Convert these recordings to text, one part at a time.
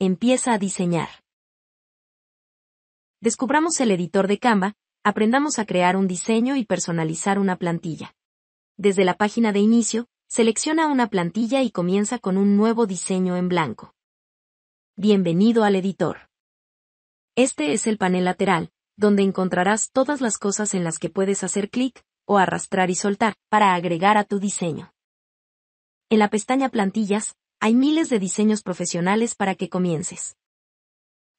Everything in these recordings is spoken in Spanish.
Empieza a diseñar. Descubramos el editor de Canva, aprendamos a crear un diseño y personalizar una plantilla. Desde la página de inicio, selecciona una plantilla y comienza con un nuevo diseño en blanco. Bienvenido al editor. Este es el panel lateral, donde encontrarás todas las cosas en las que puedes hacer clic, o arrastrar y soltar, para agregar a tu diseño. En la pestaña Plantillas, hay miles de diseños profesionales para que comiences.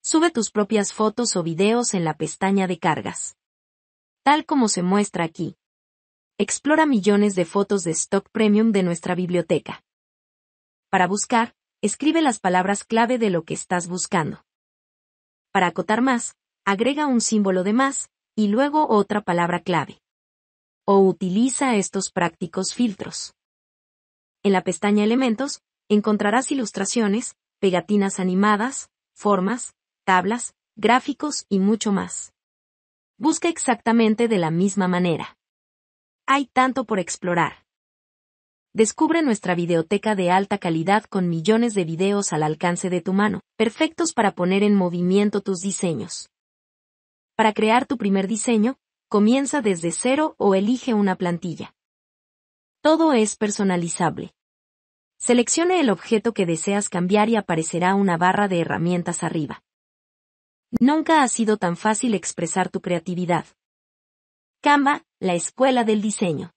Sube tus propias fotos o videos en la pestaña de cargas. Tal como se muestra aquí. Explora millones de fotos de stock premium de nuestra biblioteca. Para buscar, escribe las palabras clave de lo que estás buscando. Para acotar más, agrega un símbolo de más, y luego otra palabra clave. O utiliza estos prácticos filtros. En la pestaña Elementos, encontrarás ilustraciones, pegatinas animadas, formas, tablas, gráficos y mucho más. Busca exactamente de la misma manera. Hay tanto por explorar. Descubre nuestra videoteca de alta calidad con millones de videos al alcance de tu mano, perfectos para poner en movimiento tus diseños. Para crear tu primer diseño, comienza desde cero o elige una plantilla. Todo es personalizable. Seleccione el objeto que deseas cambiar y aparecerá una barra de herramientas arriba. Nunca ha sido tan fácil expresar tu creatividad. Canva, la escuela del diseño.